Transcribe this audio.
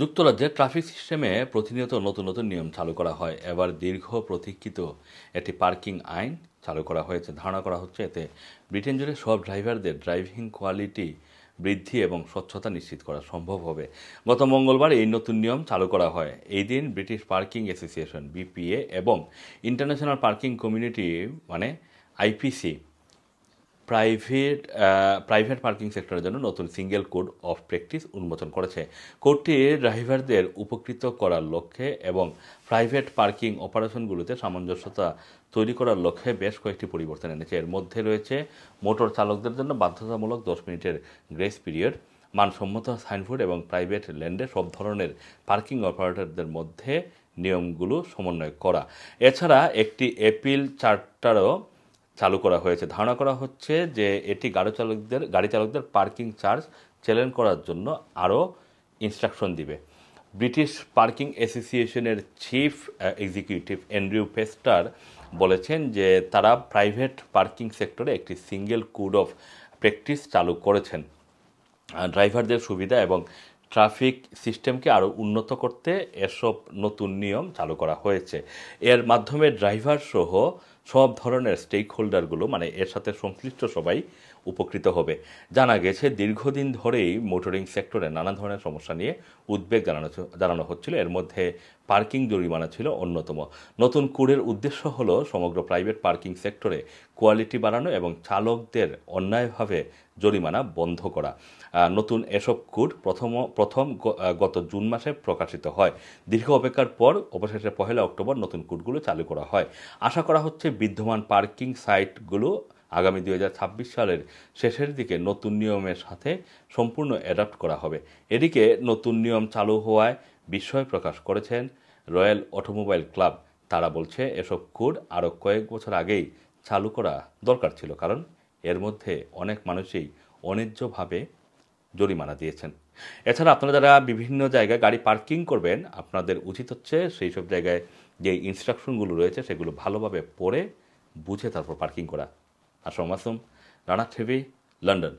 যুক্তরাজ্যের ট্রাফিক সিস্টেমে প্রতিনিয়ত নতুন নতুন নিয়ম চালু করা হয় এবার দীর্ঘ প্রতীক্ষিত একটি পার্কিং আইন চালু করা হয়েছে ধারণা করা হচ্ছে এতে ব্রিটেন জুড়ে সব ড্রাইভারদের ড্রাইভিং কোয়ালিটি বৃদ্ধি এবং স্বচ্ছতা নিশ্চিত করা সম্ভব হবে গত মঙ্গলবার এই নতুন নিয়ম চালু করা হয় এই দিন ব্রিটিশ পার্কিং অ্যাসোসিয়েশন বিপিএ এবং ইন্টারন্যাশনাল পার্কিং কমিউনিটি মানে আইপিসি প্রাইভেট প্রাইভেট পার্কিং সেক্টরের জন্য নতুন সিঙ্গেল কোড অফ প্র্যাকটিস উন্মোচন করেছে কোডটি ড্রাইভারদের উপকৃত করার লক্ষ্যে এবং প্রাইভেট পার্কিং অপারেশনগুলোতে সামঞ্জস্যতা তৈরি করার লক্ষ্যে বেশ কয়েকটি পরিবর্তন এনেছে এর মধ্যে রয়েছে মোটর চালকদের জন্য বাধ্যতামূলক দশ মিনিটের গ্রেস পিরিয়ড মানসম্মত সাইনবোর্ড এবং প্রাইভেট ল্যান্ডে সব ধরনের পার্কিং অপারেটরদের মধ্যে নিয়মগুলো সমন্বয় করা এছাড়া একটি এপিল চার্টারও চালু করা হয়েছে ধারণা করা হচ্ছে যে এটি গাড়ি চালকদের গাড়ি চালকদের পার্কিং চার্জ চ্যালেঞ্জ করার জন্য আরও ইনস্ট্রাকশন দিবে ব্রিটিশ পার্কিং অ্যাসোসিয়েশনের চিফ এক্সিকিউটিভ অ্যান্ড্রিউ ফেস্টার বলেছেন যে তারা প্রাইভেট পার্কিং সেক্টরে একটি সিঙ্গেল কোড অফ প্র্যাকটিস চালু করেছেন ড্রাইভারদের সুবিধা এবং ট্রাফিক সিস্টেমকে আরও উন্নত করতে এসব নতুন নিয়ম চালু করা হয়েছে এর মাধ্যমে ড্রাইভার সহ সব ধরনের স্টেক হোল্ডারগুলো মানে এর সাথে সংশ্লিষ্ট সবাই উপকৃত হবে জানা গেছে দীর্ঘদিন ধরেই মোটরিং সেক্টরে নানা ধরনের সমস্যা নিয়ে উদ্বেগ জানানো জানানো হচ্ছিল এর মধ্যে পার্কিং জরিমানা ছিল অন্যতম নতুন কোডের উদ্দেশ্য হল সমগ্র প্রাইভেট পার্কিং সেক্টরে কোয়ালিটি বাড়ানো এবং চালকদের অন্যায়ভাবে জরিমানা বন্ধ করা নতুন এসব কোড প্রথম প্রথম গত জুন মাসে প্রকাশিত হয় দীর্ঘ অপেক্ষার পর অবশেষে পহেলা অক্টোবর নতুন কোডগুলো চালু করা হয় আশা করা হচ্ছে বিদ্যমান পার্কিং সাইটগুলো আগামী দুই সালের শেষের দিকে নতুন নিয়মের সাথে সম্পূর্ণ অ্যাডাপ্ট করা হবে এদিকে নতুন নিয়ম চালু হওয়ায় বিস্ময় প্রকাশ করেছেন রয়্যাল অটোমোবাইল ক্লাব তারা বলছে এসব কোড আরও কয়েক বছর আগেই চালু করা দরকার ছিল কারণ এর মধ্যে অনেক মানুষই অনেজ্যভাবে জরিমানা দিয়েছেন এছাড়া আপনারা যারা বিভিন্ন জায়গায় গাড়ি পার্কিং করবেন আপনাদের উচিত হচ্ছে সেই সব জায়গায় যে ইনস্ট্রাকশনগুলো রয়েছে সেগুলো ভালোভাবে পড়ে বুঝে তারপর পার্কিং করা আর আসম রানা টিভি লন্ডন